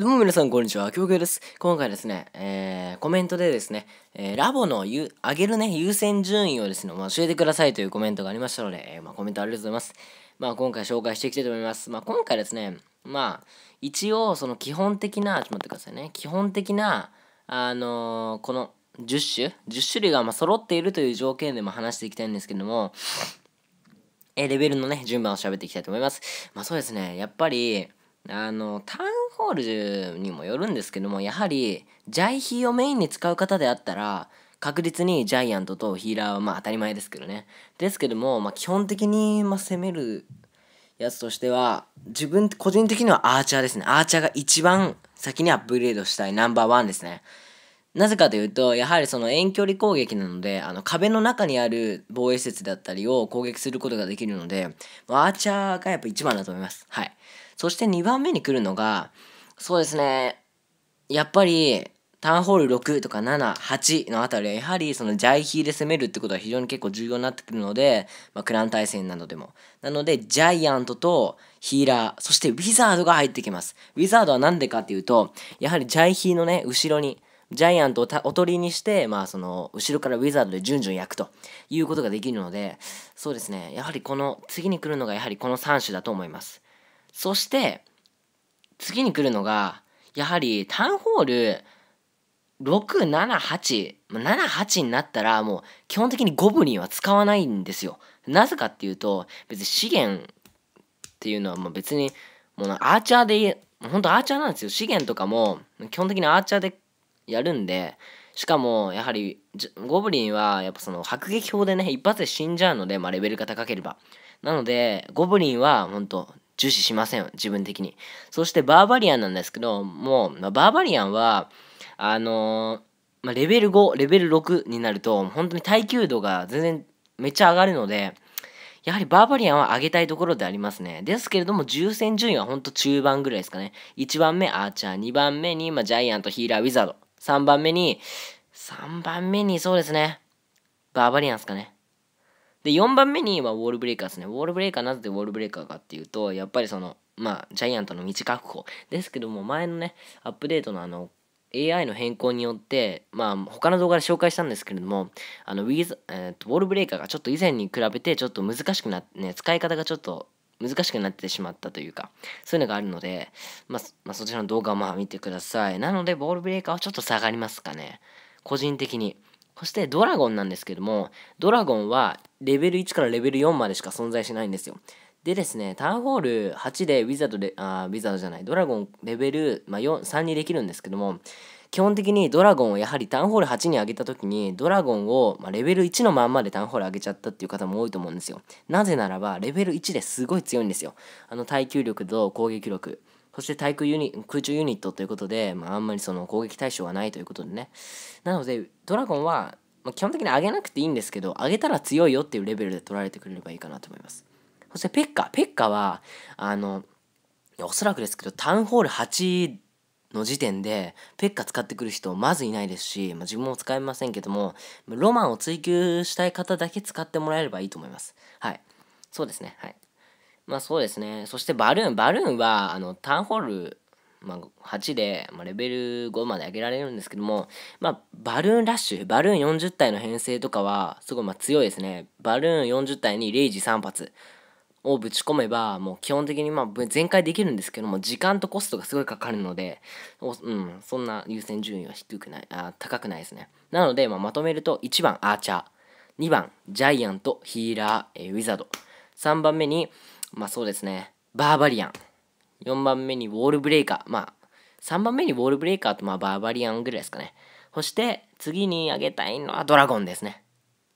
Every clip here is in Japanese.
どうも皆さん、こんにちは。京京です。今回ですね、えー、コメントでですね、えー、ラボのゆ上げるね、優先順位をですね、まあ、教えてくださいというコメントがありましたので、えー、まあ、コメントありがとうございます。まあ、今回紹介していきたいと思います。まあ、今回ですね、まあ、一応、その基本的な、ちょっと待ってくださいね、基本的な、あのー、この10種、10種類がまあ揃っているという条件でも話していきたいんですけども、えレベルのね、順番を喋っていきたいと思います。まあ、そうですね、やっぱり、あのタウンホールにもよるんですけどもやはりジャイヒーをメインに使う方であったら確実にジャイアントとヒーラーはまあ当たり前ですけどねですけども、まあ、基本的にま攻めるやつとしては自分個人的にはアーチャーですねアーチャーが一番先にアップグレードしたいナンバーワンですねなぜかというと、やはりその遠距離攻撃なので、あの壁の中にある防衛施設だったりを攻撃することができるので、アーチャーがやっぱ一番だと思います。はい。そして2番目に来るのが、そうですね、やっぱり、ターンホール6とか7、8のあたりは、やはりそのジャイヒーで攻めるってことは非常に結構重要になってくるので、まあ、クラン対戦などでも。なので、ジャイアントとヒーラー、そしてウィザードが入ってきます。ウィザードは何でかっていうと、やはりジャイヒーのね、後ろに、ジャイアントをおとりにして、まあ、その後ろからウィザードで順々焼くということができるのでそうですねやはりこの次に来るのがやはりこの3種だと思いますそして次に来るのがやはりタウンホール67878になったらもう基本的にゴブリンは使わないんですよなぜかっていうと別に資源っていうのはもう別にもうアーチャーで本当アーチャーなんですよ資源とかも基本的にアーチャーでやるんで、しかも、やはり、ゴブリンは、やっぱその、迫撃砲でね、一発で死んじゃうので、まあ、レベルが高ければ。なので、ゴブリンは、ほんと、重視しません自分的に。そして、バーバリアンなんですけど、もう、まあ、バーバリアンは、あのー、まあ、レベル5、レベル6になると、本当に耐久度が全然、めっちゃ上がるので、やはりバーバリアンは上げたいところでありますね。ですけれども、重戦順位はほんと中盤ぐらいですかね。1番目、アーチャー、2番目に、まあ、ジャイアント、ヒーラー、ウィザード。3番目に、3番目にそうですね。バーバリアンスすかね。で、4番目にはウォールブレイカーですね。ウォールブレイカーなぜでウォールブレイカーかっていうと、やっぱりその、まあ、ジャイアントの道確保ですけども、前のね、アップデートのあの、AI の変更によって、まあ、他の動画で紹介したんですけれども、あの、ウィズ、えー、とウォールブレイカーがちょっと以前に比べて、ちょっと難しくなって、ね、使い方がちょっと難しくなってしまったというか、そういうのがあるので、まあ、まあ、そちらの動画をまあ見てください。なので、ボールブレーカーはちょっと下がりますかね。個人的に。そしてドラゴンなんですけども、ドラゴンはレベル1からレベル4までしか存在しないんですよ。でですね、ターンホール8でウィザードで、あ、ウィザードじゃない、ドラゴンレベル、まあ、4、3にできるんですけども、基本的にドラゴンをやはりタウンホール8に上げた時にドラゴンを、まレベル1のまんまでタウンホール上げちゃったっていう方も多いと思うんですよなぜならばレベル1ですごい強いんですよあの耐久力と攻撃力そして対空ユニ空中ユニットということで、まあ、あんまりその攻撃対象がないということでねなのでドラゴンは、ま基本的に上げなくていいんですけど上げたら強いよっていうレベルで取られてくれればいいかなと思いますそしてペッカペッカはあのおそらくですけどタウンホール8の時点で、ペッカ使ってくる人まずいないですし、まあ、自分も使えませんけども、ロマンを追求したい方だけ使ってもらえればいいと思います。はい。そうですね。はい。まあそうですね。そしてバルーン。バルーンは、あの、ターンホール、まあ、8で、まあ、レベル5まで上げられるんですけども、まあ、バルーンラッシュ、バルーン40体の編成とかは、すごいま強いですね。バルーン40体に0時3発。をぶち込めばもう基本的にまあ全開できるんですけども時間とコストがすごいかかるのでうんそんな優先順位は低くないあ高くないですねなので、まあ、まとめると1番アーチャー2番ジャイアントヒーラー、えー、ウィザード3番目にまあそうですねバーバリアン4番目にウォールブレイカーまあ3番目にウォールブレイカーとまあバーバリアンぐらいですかねそして次にあげたいのはドラゴンですね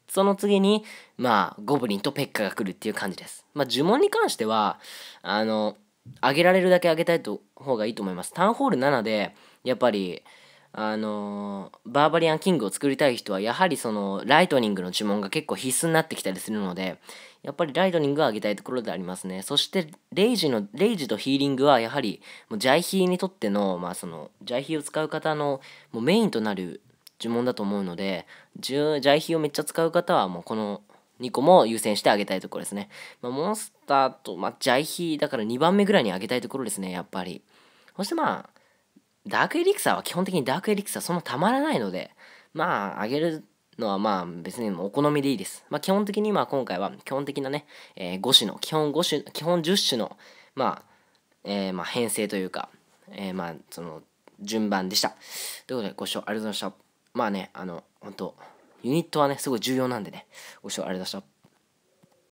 その次に、まあ、ゴブリンとペッカが来るっていう感じです。まあ、呪文に関しては、あの、上げられるだけ上げたいと方がいいと思います。タウンホール7で、やっぱり、あのバーバリアンキングを作りたい人はやはりそのライトニングの呪文が結構必須になってきたりするのでやっぱりライトニングは上げたいところでありますねそしてレイジのレイジとヒーリングはやはりもうジャイヒーにとっての,、まあ、そのジャイヒーを使う方のもうメインとなる呪文だと思うので呪邪皮をめっちゃ使う方はもうこの2個も優先してあげたいところですね、まあ、モンスターと、まあ、邪皮だから2番目ぐらいにあげたいところですねやっぱりそしてまあダークエリクサーは基本的にダークエリクサーそんなたまらないのでまああげるのはまあ別にお好みでいいです。まあ基本的にまあ今回は基本的なね、えー、5種の、基本5種、基本10種の、まあ、えー、まあ編成というか、えー、まあその順番でした。ということでご視聴ありがとうございました。まあね、あの、本当ユニットはね、すごい重要なんでね、ご視聴ありがとうございました。